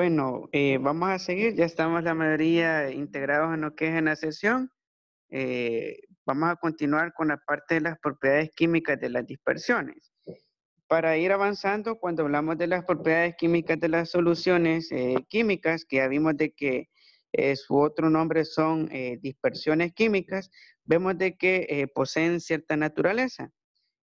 Bueno, eh, vamos a seguir. Ya estamos la mayoría integrados en lo que es en la sesión. Eh, vamos a continuar con la parte de las propiedades químicas de las dispersiones. Para ir avanzando, cuando hablamos de las propiedades químicas de las soluciones eh, químicas, que ya vimos de que su otro nombre son dispersiones químicas, vemos de que poseen cierta naturaleza,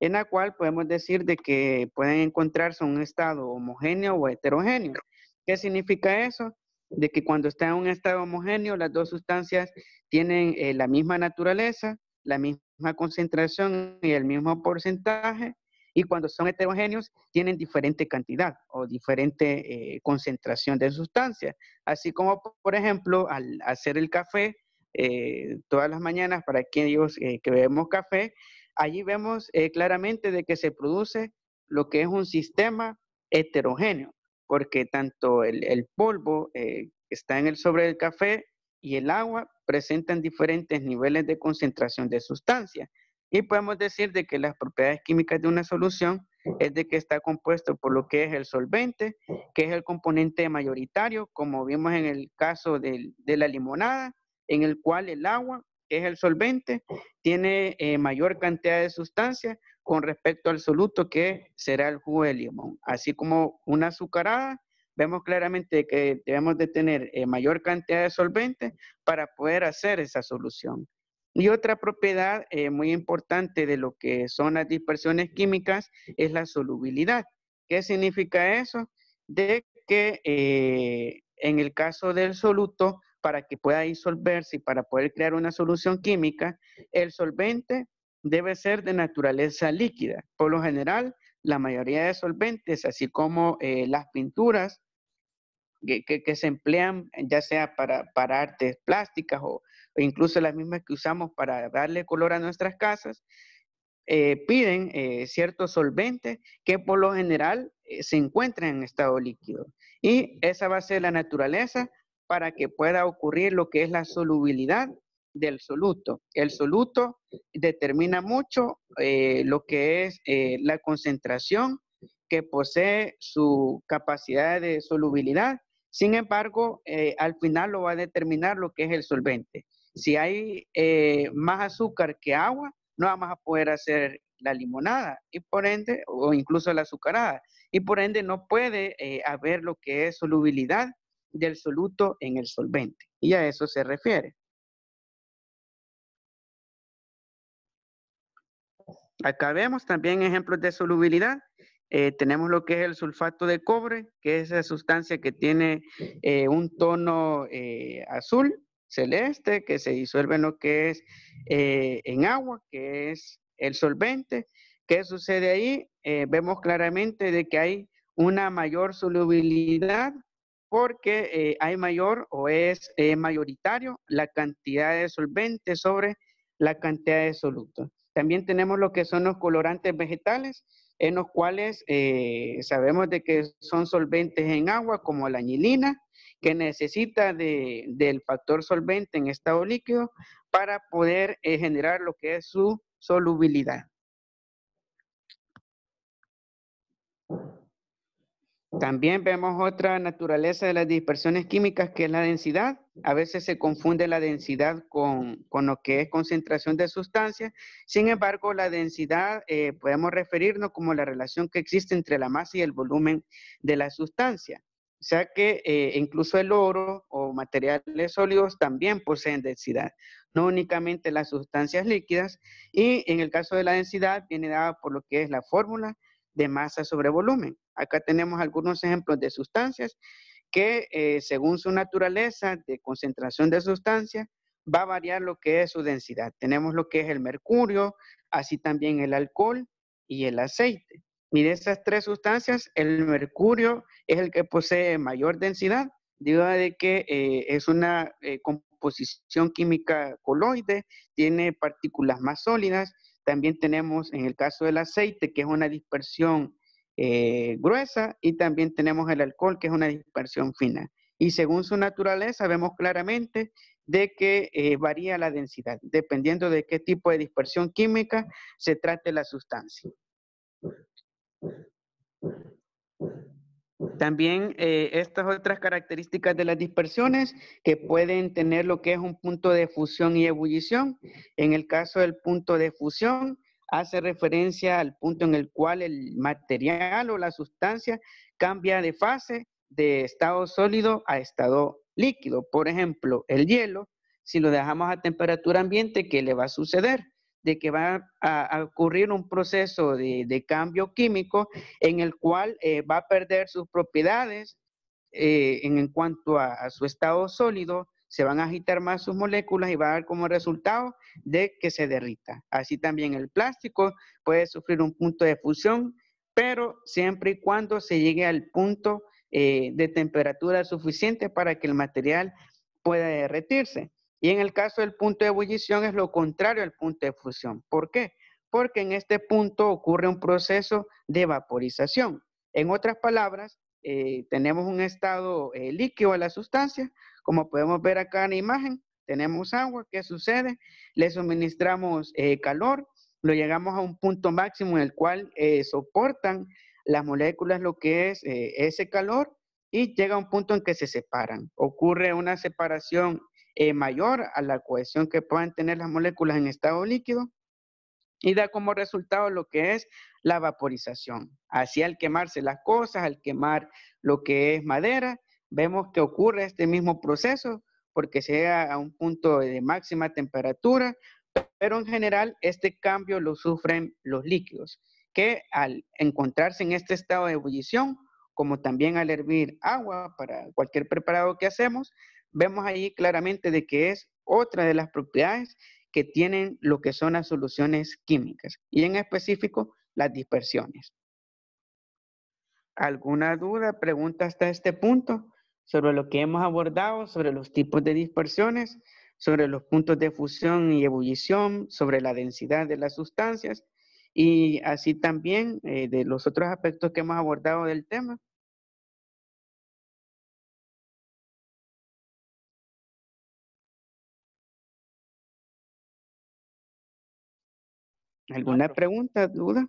en la cual podemos decir de que pueden encontrarse un estado homogéneo o heterogéneo. ¿Qué significa eso? De que cuando está en un estado homogéneo, las dos sustancias tienen eh, la misma naturaleza, la misma concentración y el mismo porcentaje, y cuando son heterogéneos tienen diferente cantidad o diferente eh, concentración de sustancias. Así como, por ejemplo, al hacer el café, eh, todas las mañanas para aquellos que bebemos café, allí vemos claramente de que se produce lo que es un sistema heterogéneo porque tanto el, polvo que eh, está en el sobre del café y el agua presentan diferentes niveles de concentración de sustancia. Y podemos decir de que las propiedades químicas de una solución es de que está compuesto por lo que es el solvente, que es el componente mayoritario, como vimos en el caso de, la limonada, en el cual el agua, es el solvente, tiene eh, mayor cantidad de sustancia, con respecto al soluto que será el jugo de limón. Así como una azucarada, vemos claramente que debemos de tener eh, mayor cantidad de solvente para poder hacer esa solución. Y otra propiedad eh, muy importante de lo que son las dispersiones químicas es la solubilidad. ¿Qué significa eso? De que eh, en el caso del soluto, para que pueda disolverse y para poder crear una solución química, el solvente debe ser de naturaleza líquida. Por lo general, la mayoría de solventes, así como eh, las pinturas que, se emplean ya sea para, para artes plásticas o, incluso las mismas que usamos para darle color a nuestras casas, eh, piden eh, ciertos solventes que por lo general se encuentran en estado líquido. Y esa va a ser la naturaleza para que pueda ocurrir lo que es la solubilidad del soluto. El soluto determina mucho eh, lo que es eh, la concentración que posee su capacidad de solubilidad. Sin embargo, eh, al final lo va a determinar lo que es el solvente. Si hay más azúcar que agua, no vamos a poder hacer la limonada y por ende, o incluso la azucarada, y por ende no puede haber lo que es solubilidad del soluto en el solvente. Y a eso se refiere. Acá vemos también ejemplos de solubilidad. Eh, tenemos lo que es el sulfato de cobre, que es esa sustancia que tiene eh, un tono eh, azul celeste, que se disuelve en lo que es en agua, que es el solvente. ¿Qué sucede ahí? vemos claramente de que hay una mayor solubilidad porque hay mayor o es mayoritario la cantidad de solvente sobre la cantidad de soluto. También tenemos lo que son los colorantes vegetales, en los cuales eh, sabemos de que son solventes en agua, como la anilina, que necesita del factor solvente en estado líquido para poder eh, generar lo que es su solubilidad. También vemos otra naturaleza de las dispersiones químicas que es la densidad. A veces se confunde la densidad con, lo que es concentración de sustancias. Sin embargo, la densidad eh, podemos referirnos como la relación que existe entre la masa y el volumen de la sustancia. O sea que eh, incluso el oro o materiales sólidos también poseen densidad, no únicamente las sustancias líquidas. Y en el caso de la densidad viene dada por lo que es la fórmula de masa sobre volumen. Acá tenemos algunos ejemplos de sustancias que eh, según su naturaleza de concentración de sustancia, va a variar lo que es su densidad. Tenemos lo que es el mercurio, así también el alcohol y el aceite. Mire, esas tres sustancias, el mercurio es el que posee mayor densidad, debido de que eh, es una eh, composición química coloide, tiene partículas más sólidas, también tenemos en el caso del aceite, que es una dispersión eh, gruesa, y también tenemos el alcohol, que es una dispersión fina. Y según su naturaleza, vemos claramente de que eh, varía la densidad, dependiendo de qué tipo de dispersión química se trate la sustancia. También eh, estas otras características de las dispersiones que pueden tener lo que es un punto de fusión y ebullición. En el caso del punto de fusión, hace referencia al punto en el cual el material o la sustancia cambia de fase de estado sólido a estado líquido. Por ejemplo, el hielo, si lo dejamos a temperatura ambiente, ¿qué le va a suceder? de que va a, ocurrir un proceso de, cambio químico en el cual eh, va a perder sus propiedades eh, en, cuanto a, su estado sólido, se van a agitar más sus moléculas y va a dar como resultado de que se derrita. Así también el plástico puede sufrir un punto de fusión, pero siempre y cuando se llegue al punto eh, de temperatura suficiente para que el material pueda derretirse. Y en el caso del punto de ebullición es lo contrario al punto de fusión. ¿Por qué? Porque en este punto ocurre un proceso de vaporización. En otras palabras, eh, tenemos un estado eh, líquido a la sustancia. Como podemos ver acá en la imagen, tenemos agua. ¿Qué sucede? Le suministramos eh, calor, lo llegamos a un punto máximo en el cual soportan las moléculas lo que es ese calor y llega a un punto en que se separan. Ocurre una separación eh, mayor a la cohesión que puedan tener las moléculas en estado líquido y da como resultado lo que es la vaporización. Así al quemarse las cosas, al quemar lo que es madera, vemos que ocurre este mismo proceso porque se llega a un punto de máxima temperatura, pero en general este cambio lo sufren los líquidos, que al encontrarse en este estado de ebullición, como también al hervir agua para cualquier preparado que hacemos, vemos ahí claramente de que es otra de las propiedades que tienen lo que son las soluciones químicas y en específico las dispersiones. ¿Alguna duda, pregunta hasta este punto sobre lo que hemos abordado, sobre los tipos de dispersiones, sobre los puntos de fusión y ebullición, sobre la densidad de las sustancias y así también eh, de los otros aspectos que hemos abordado del tema? Ah, ¿Alguna pregunta, duda?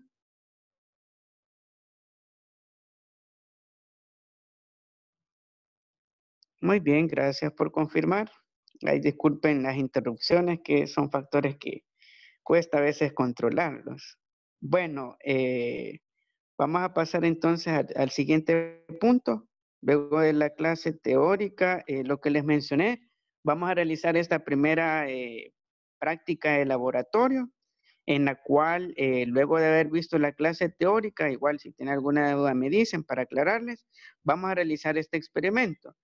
Muy bien, gracias por confirmar. disculpen las interrupciones, que son factores que cuesta a veces controlarlos. Bueno, eh, vamos a pasar entonces al, siguiente punto. Luego de la clase teórica, eh, lo que les mencioné, vamos a realizar esta primera eh, práctica de laboratorio en la cual eh, luego de haber visto la clase teórica, igual si tienen alguna duda me dicen para aclararles, vamos a realizar este experimento.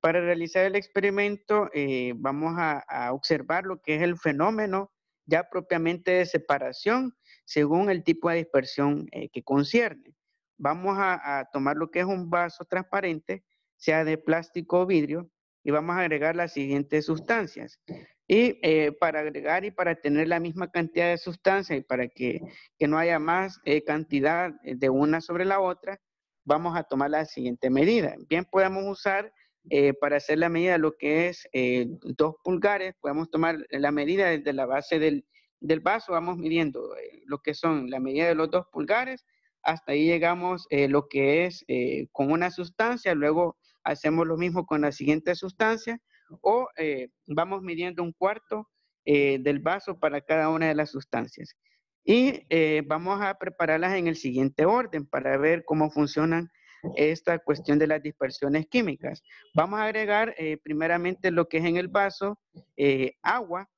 Para realizar el experimento eh, vamos a, observar lo que es el fenómeno ya propiamente de separación según el tipo de dispersión eh, que concierne. Vamos a, tomar lo que es un vaso transparente, sea de plástico o vidrio, y vamos a agregar las siguientes sustancias. Y eh, para agregar y para tener la misma cantidad de sustancia y para que, no haya más eh, cantidad eh, de una sobre la otra, vamos a tomar la siguiente medida. Bien, podemos usar para hacer la medida lo que es dos pulgares, podemos tomar la medida desde la base del, del vaso, vamos midiendo lo que son la medida de los dos pulgares, hasta ahí llegamos lo que es con una sustancia, luego hacemos lo mismo con la siguiente sustancia o eh, vamos midiendo un cuarto eh, del vaso para cada una de las sustancias. Y eh, vamos a prepararlas en el siguiente orden para ver cómo funcionan esta cuestión de las dispersiones químicas. Vamos a agregar primeramente lo que es en el vaso, agua.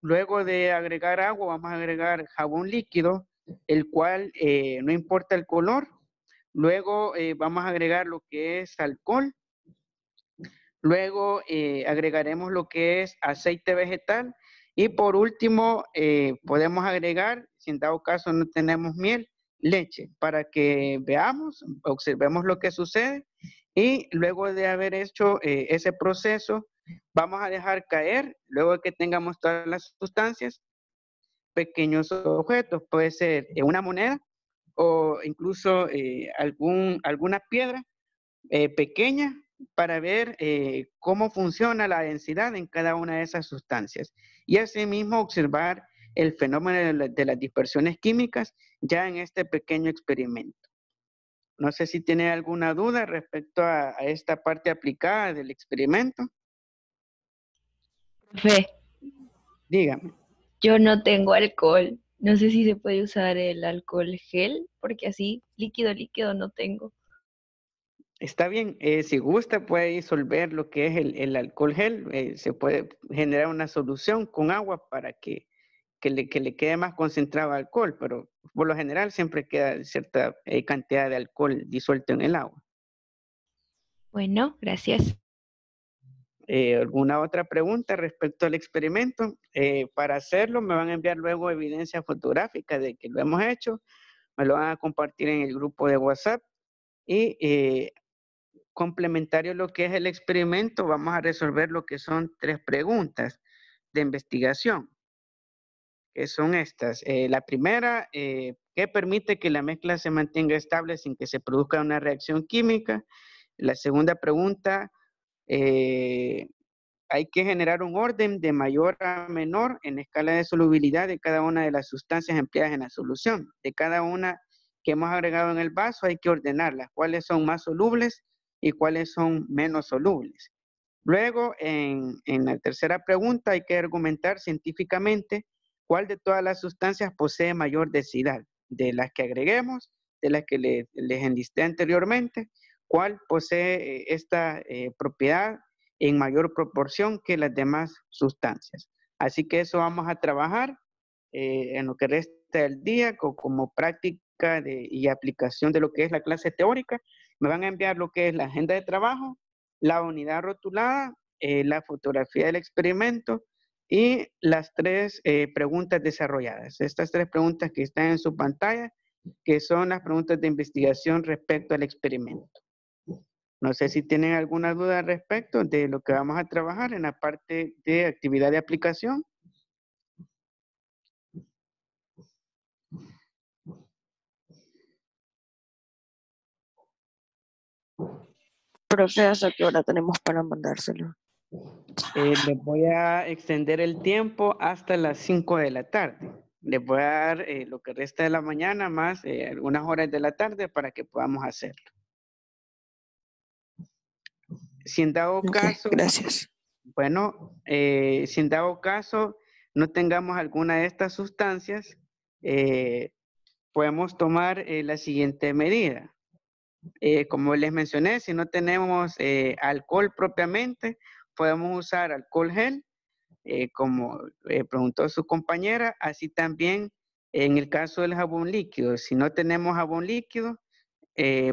Luego de agregar agua, vamos a agregar jabón líquido, el cual no importa el color. Luego vamos a agregar lo que es alcohol, Luego eh, agregaremos lo que es aceite vegetal. Y por último, eh, podemos agregar, si en dado caso no tenemos miel, leche, para que veamos, observemos lo que sucede. Y luego de haber hecho eh, ese proceso, vamos a dejar caer, luego de que tengamos todas las sustancias, pequeños objetos. Puede ser una moneda o incluso algún, alguna piedra pequeña para ver eh, cómo funciona la densidad en cada una de esas sustancias y asimismo observar el fenómeno de, las dispersiones químicas ya en este pequeño experimento. No sé si tiene alguna duda respecto a, esta parte aplicada del experimento. Profe. Dígame. Yo no tengo alcohol. No sé si se puede usar el alcohol gel, porque así líquido, líquido no tengo. Está bien, eh, si gusta puede disolver lo que es el, alcohol gel, eh, se puede generar una solución con agua para que, le, quede más concentrado alcohol, pero por lo general siempre queda cierta eh, cantidad de alcohol disuelto en el agua. Bueno, gracias. ¿Alguna otra pregunta respecto al experimento? para hacerlo me van a enviar luego evidencia fotográfica de que lo hemos hecho, me lo van a compartir en el grupo de WhatsApp y complementario lo que es el experimento, vamos a resolver lo que son tres preguntas de investigación, que son estas. Eh, la primera, eh, ¿qué permite que la mezcla se mantenga estable sin que se produzca una reacción química? La segunda pregunta, eh, hay que generar un orden de mayor a menor en escala de solubilidad de cada una de las sustancias empleadas en la solución. De cada una que hemos agregado en el vaso hay que ordenarlas, cuáles son más solubles y cuáles son menos solubles. Luego, en, la tercera pregunta, hay que argumentar científicamente cuál de todas las sustancias posee mayor densidad, de las que agreguemos, de las que les les enlisté anteriormente, cuál posee eh, esta eh, propiedad en mayor proporción que las demás sustancias. Así que eso vamos a trabajar eh, en lo que resta del día como, práctica y aplicación de lo que es la clase teórica. Me van a enviar lo que es la agenda de trabajo, la unidad rotulada, eh, la fotografía del experimento y las tres eh, preguntas desarrolladas. Estas tres preguntas que están en su pantalla, que son las preguntas de investigación respecto al experimento. No sé si tienen alguna duda respecto de lo que vamos a trabajar en la parte de actividad de aplicación Profe, ¿hasta qué hora tenemos para mandárselo? Eh, les voy a extender el tiempo hasta las 5 de la tarde. Les voy a dar eh, lo que resta de la mañana más eh, algunas horas de la tarde para que podamos hacerlo. Sin dado caso... Gracias. Bueno, si en dado caso no tengamos alguna de estas sustancias, podemos tomar la siguiente medida. Eh, como les mencioné, si no tenemos eh, alcohol propiamente, podemos usar alcohol gel, eh, como preguntó su compañera, así también en el caso del jabón líquido. Si no tenemos jabón líquido,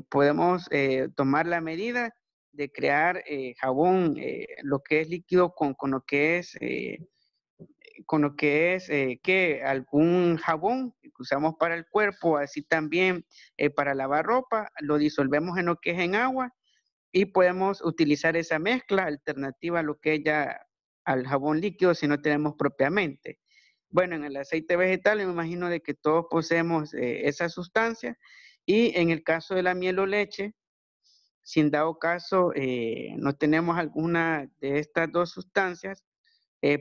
podemos tomar la medida de crear jabón, lo que es líquido con, lo que es, con lo que es que algún jabón usamos para el cuerpo, así también eh, para lavar ropa, lo disolvemos en lo que es en agua y podemos utilizar esa mezcla alternativa a lo que es ya al jabón líquido si no tenemos propiamente. Bueno, en el aceite vegetal me imagino de que todos poseemos eh, esa sustancia y en el caso de la miel o leche, sin dado caso eh, no tenemos alguna de estas dos sustancias,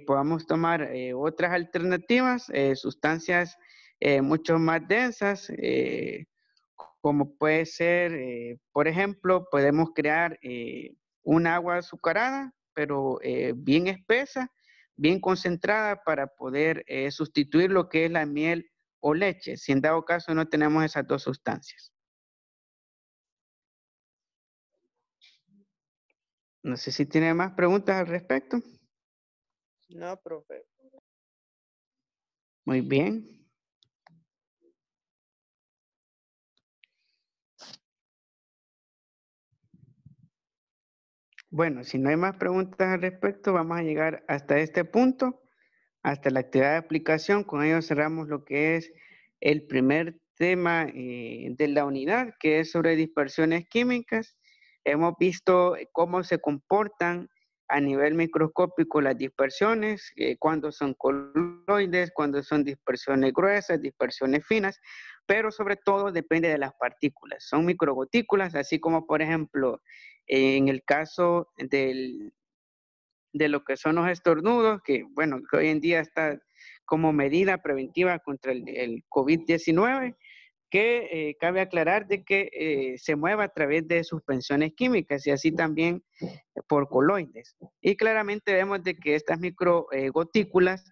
podamos tomar otras alternativas, sustancias eh, mucho más densas, eh, como puede ser, eh, por ejemplo, podemos crear eh, un agua azucarada, pero bien espesa, bien concentrada para poder sustituir lo que es la miel o leche, si en dado caso no tenemos esas dos sustancias. No sé si tiene más preguntas al respecto. No, profe. Muy bien. Bueno, si no hay más preguntas al respecto, vamos a llegar hasta este punto, hasta la actividad de aplicación. Con ello cerramos lo que es el primer tema eh, de la unidad, que es sobre dispersiones químicas. Hemos visto cómo se comportan a nivel microscópico las dispersiones, eh, cuando son coloides, cuando son dispersiones gruesas, dispersiones finas pero sobre todo depende de las partículas. Son microgotículas, así como por ejemplo en el caso de lo que son los estornudos, que bueno, hoy en día está como medida preventiva contra el, COVID-19, que eh, cabe aclarar de que eh, se mueve a través de suspensiones químicas y así también por coloides. Y claramente vemos de que estas microgotículas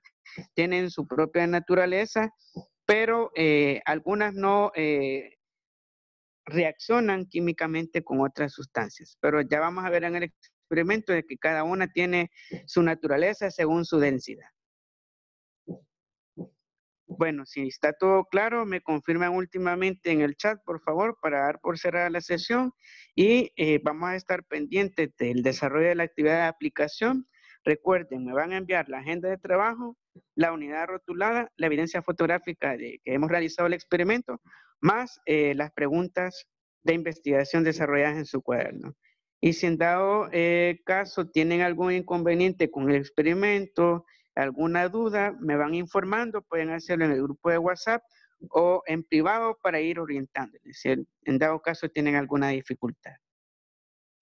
tienen su propia naturaleza pero eh, algunas no eh, reaccionan químicamente con otras sustancias. Pero ya vamos a ver en el experimento de que cada una tiene su naturaleza según su densidad. Bueno, si está todo claro, me confirman últimamente en el chat, por favor, para dar por cerrada la sesión y eh, vamos a estar pendientes del desarrollo de la actividad de aplicación Recuerden, me van a enviar la agenda de trabajo, la unidad rotulada, la evidencia fotográfica de que hemos realizado el experimento, más eh, las preguntas de investigación desarrolladas en su cuaderno. Y si en dado eh, caso tienen algún inconveniente con el experimento, alguna duda, me van informando, pueden hacerlo en el grupo de WhatsApp o en privado para ir orientándoles, si en dado caso tienen alguna dificultad.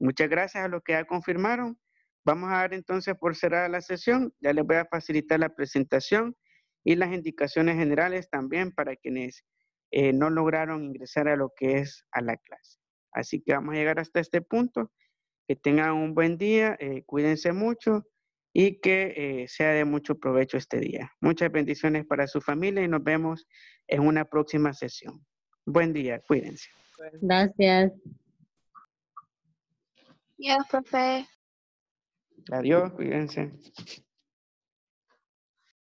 Muchas gracias a los que ya confirmaron Vamos a dar entonces por cerrada la sesión. Ya les voy a facilitar la presentación y las indicaciones generales también para quienes eh, no lograron ingresar a lo que es a la clase. Así que vamos a llegar hasta este punto. Que tengan un buen día, eh, cuídense mucho y que eh, sea de mucho provecho este día. Muchas bendiciones para su familia y nos vemos en una próxima sesión. Buen día, cuídense. Gracias. Ya, profe. Adiós, cuídense.